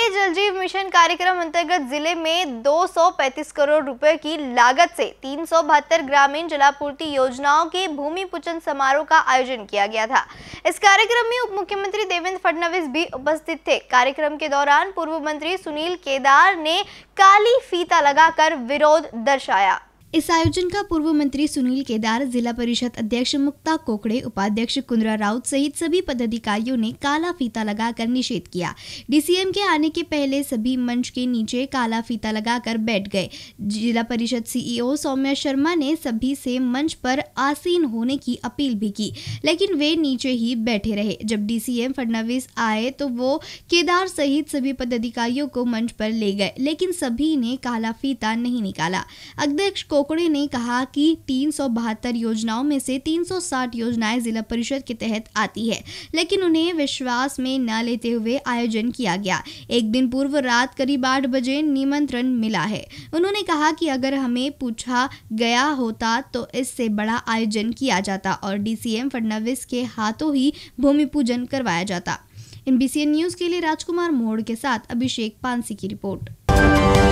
के जल जीव मिशन कार्यक्रम अंतर्गत जिले में 235 करोड़ रुपए की लागत से तीन ग्रामीण जलापूर्ति योजनाओं के भूमि पूजन समारोह का आयोजन किया गया था इस कार्यक्रम में उप मुख्यमंत्री देवेंद्र फडणवीस भी उपस्थित थे कार्यक्रम के दौरान पूर्व मंत्री सुनील केदार ने काली फीता लगाकर विरोध दर्शाया इस आयोजन का पूर्व मंत्री सुनील केदार जिला परिषद अध्यक्ष मुक्ता कोकड़े उपाध्यक्ष कुंद्रा राउत सहित सभी पदाधिकारियों ने काला फीता लगाकर निषेध किया डीसीएम के आने के पहले सभी मंच के नीचे काला फीता लगाकर बैठ गए जिला परिषद सीईओ सौम्या शर्मा ने सभी से मंच पर आसीन होने की अपील भी की लेकिन वे नीचे ही बैठे रहे जब डीसीएम फडणवीस आए तो वो केदार सहित सभी पदाधिकारियों को मंच पर ले गए लेकिन सभी ने काला फीता नहीं निकाला अध्यक्ष को कोकड़े ने कहा कि तीन योजनाओं में से 360 योजनाएं जिला परिषद के तहत आती है लेकिन उन्हें विश्वास में न लेते हुए आयोजन किया गया एक दिन पूर्व रात करीब आठ बजे निमंत्रण मिला है उन्होंने कहा कि अगर हमें पूछा गया होता तो इससे बड़ा आयोजन किया जाता और डीसीएम फडनवीस के हाथों ही भूमि पूजन करवाया जाता एन न्यूज के लिए राजकुमार मोड़ के साथ अभिषेक पानसी की रिपोर्ट